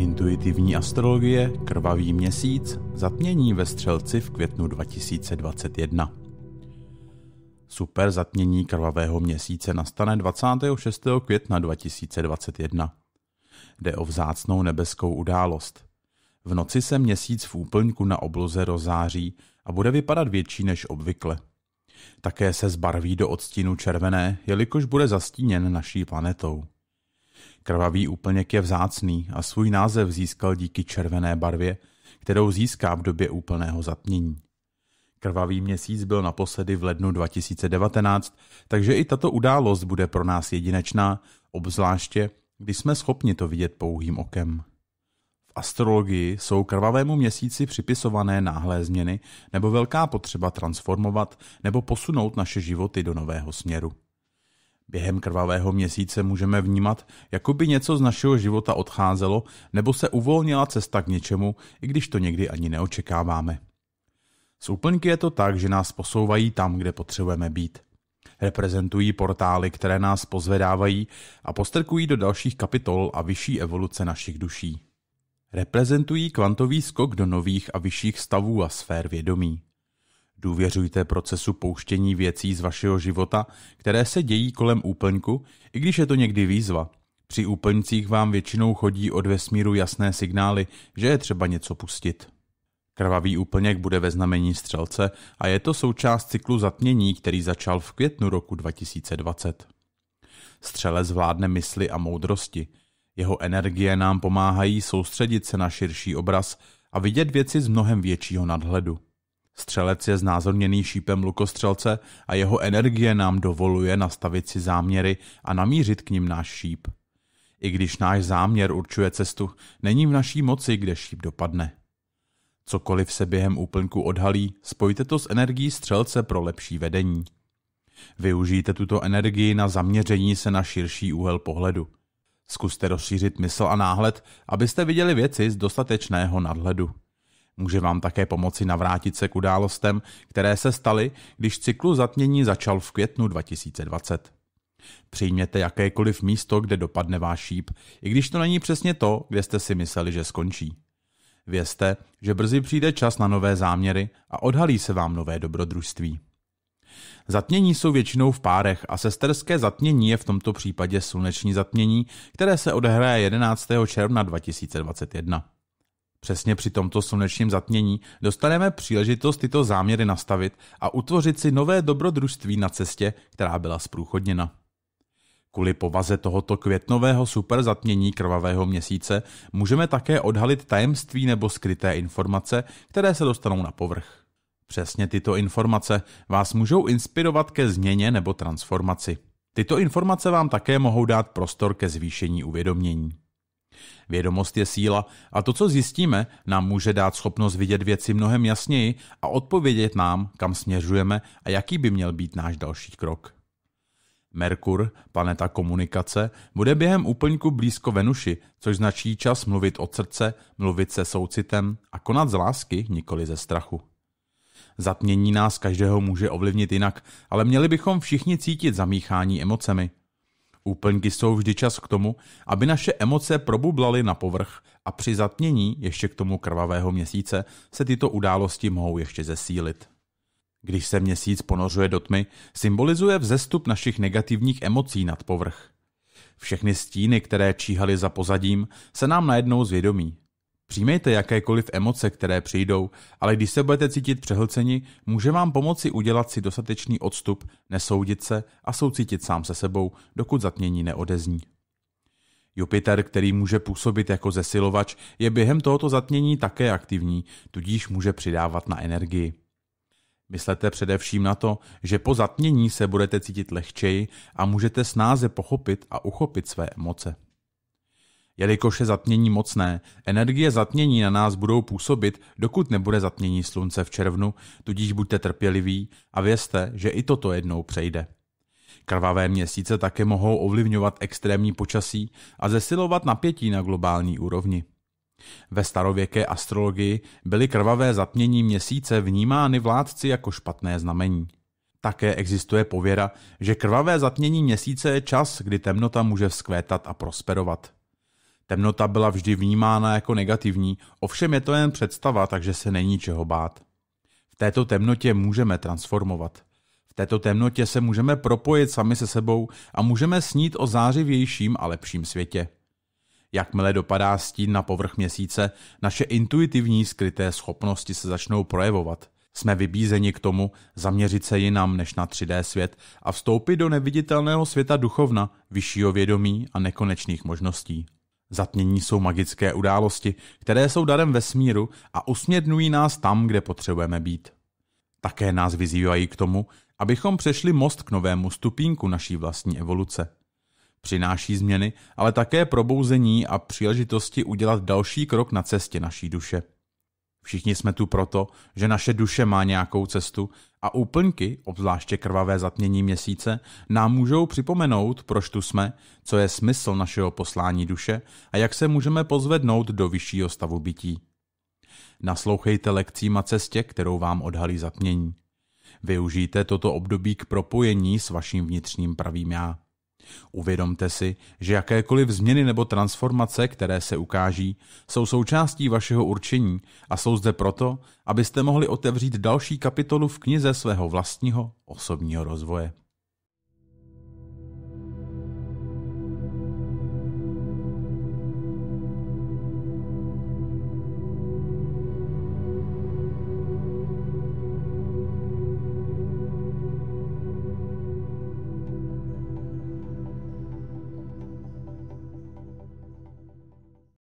Intuitivní astrologie, krvavý měsíc, zatmění ve Střelci v květnu 2021. Super zatmění krvavého měsíce nastane 26. května 2021. Jde o vzácnou nebeskou událost. V noci se měsíc v úplňku na obloze rozáří a bude vypadat větší než obvykle. Také se zbarví do odstínu červené, jelikož bude zastíněn naší planetou. Krvavý úplněk je vzácný a svůj název získal díky červené barvě, kterou získá v době úplného zatmění. Krvavý měsíc byl naposledy v lednu 2019, takže i tato událost bude pro nás jedinečná, obzvláště, když jsme schopni to vidět pouhým okem. V astrologii jsou krvavému měsíci připisované náhlé změny nebo velká potřeba transformovat nebo posunout naše životy do nového směru. Během krvavého měsíce můžeme vnímat, jako by něco z našeho života odcházelo nebo se uvolnila cesta k něčemu, i když to někdy ani neočekáváme. S úplňky je to tak, že nás posouvají tam, kde potřebujeme být. Reprezentují portály, které nás pozvedávají a postrkují do dalších kapitol a vyšší evoluce našich duší. Reprezentují kvantový skok do nových a vyšších stavů a sfér vědomí. Důvěřujte procesu pouštění věcí z vašeho života, které se dějí kolem úplňku, i když je to někdy výzva. Při úplňcích vám většinou chodí od vesmíru jasné signály, že je třeba něco pustit. Krvavý úplněk bude ve znamení střelce a je to součást cyklu zatmění, který začal v květnu roku 2020. Střelec vládne mysli a moudrosti. Jeho energie nám pomáhají soustředit se na širší obraz a vidět věci z mnohem většího nadhledu. Střelec je znázorněný šípem lukostřelce a jeho energie nám dovoluje nastavit si záměry a namířit k ním náš šíp. I když náš záměr určuje cestu, není v naší moci, kde šíp dopadne. Cokoliv se během úplnku odhalí, spojte to s energií střelce pro lepší vedení. Využijte tuto energii na zaměření se na širší úhel pohledu. Zkuste rozšířit mysl a náhled, abyste viděli věci z dostatečného nadhledu. Může vám také pomoci navrátit se k událostem, které se staly, když cyklu zatmění začal v květnu 2020. Přijměte jakékoliv místo, kde dopadne váš šíp, i když to není přesně to, kde jste si mysleli, že skončí. Vězte, že brzy přijde čas na nové záměry a odhalí se vám nové dobrodružství. Zatmění jsou většinou v párech a sesterské zatmění je v tomto případě sluneční zatmění, které se odehraje 11. června 2021. Přesně při tomto slunečním zatmění dostaneme příležitost tyto záměry nastavit a utvořit si nové dobrodružství na cestě, která byla zprůchodněna. Kvůli povaze tohoto květnového superzatmění krvavého měsíce můžeme také odhalit tajemství nebo skryté informace, které se dostanou na povrch. Přesně tyto informace vás můžou inspirovat ke změně nebo transformaci. Tyto informace vám také mohou dát prostor ke zvýšení uvědomění. Vědomost je síla a to, co zjistíme, nám může dát schopnost vidět věci mnohem jasněji a odpovědět nám, kam směřujeme a jaký by měl být náš další krok. Merkur, planeta komunikace, bude během úplňku blízko Venuši, což značí čas mluvit od srdce, mluvit se soucitem a konat z lásky, nikoli ze strachu. Zatmění nás každého může ovlivnit jinak, ale měli bychom všichni cítit zamíchání emocemi. Úplňky jsou vždy čas k tomu, aby naše emoce probublaly na povrch a při zatmění ještě k tomu krvavého měsíce se tyto události mohou ještě zesílit. Když se měsíc ponořuje do tmy, symbolizuje vzestup našich negativních emocí nad povrch. Všechny stíny, které číhaly za pozadím, se nám najednou zvědomí. Přijmejte jakékoliv emoce, které přijdou, ale když se budete cítit přehlceni, může vám pomoci udělat si dostatečný odstup, nesoudit se a soucítit sám se sebou, dokud zatmění neodezní. Jupiter, který může působit jako zesilovač, je během tohoto zatmění také aktivní, tudíž může přidávat na energii. Myslete především na to, že po zatmění se budete cítit lehčeji a můžete snáze pochopit a uchopit své emoce jelikož je zatmění mocné. Energie zatmění na nás budou působit, dokud nebude zatmění slunce v červnu, tudíž buďte trpěliví a vězte, že i toto jednou přejde. Krvavé měsíce také mohou ovlivňovat extrémní počasí a zesilovat napětí na globální úrovni. Ve starověké astrologii byly krvavé zatmění měsíce vnímány vládci jako špatné znamení. Také existuje pověra, že krvavé zatmění měsíce je čas, kdy temnota může vzkvétat a prosperovat. Temnota byla vždy vnímána jako negativní, ovšem je to jen představa, takže se není čeho bát. V této temnotě můžeme transformovat. V této temnotě se můžeme propojit sami se sebou a můžeme snít o zářivějším a lepším světě. Jakmile dopadá stín na povrch měsíce, naše intuitivní skryté schopnosti se začnou projevovat. Jsme vybízeni k tomu zaměřit se jinam než na 3D svět a vstoupit do neviditelného světa duchovna, vyššího vědomí a nekonečných možností. Zatmění jsou magické události, které jsou darem vesmíru a usměrnují nás tam, kde potřebujeme být. Také nás vyzývají k tomu, abychom přešli most k novému stupínku naší vlastní evoluce. Přináší změny, ale také probouzení a příležitosti udělat další krok na cestě naší duše. Všichni jsme tu proto, že naše duše má nějakou cestu a úplňky, obzvláště krvavé zatmění měsíce, nám můžou připomenout, proč tu jsme, co je smysl našeho poslání duše a jak se můžeme pozvednout do vyššího stavu bytí. Naslouchejte lekcím a cestě, kterou vám odhalí zatmění. Využijte toto období k propojení s vaším vnitřním pravým já. Uvědomte si, že jakékoliv změny nebo transformace, které se ukáží, jsou součástí vašeho určení a jsou zde proto, abyste mohli otevřít další kapitolu v knize svého vlastního osobního rozvoje.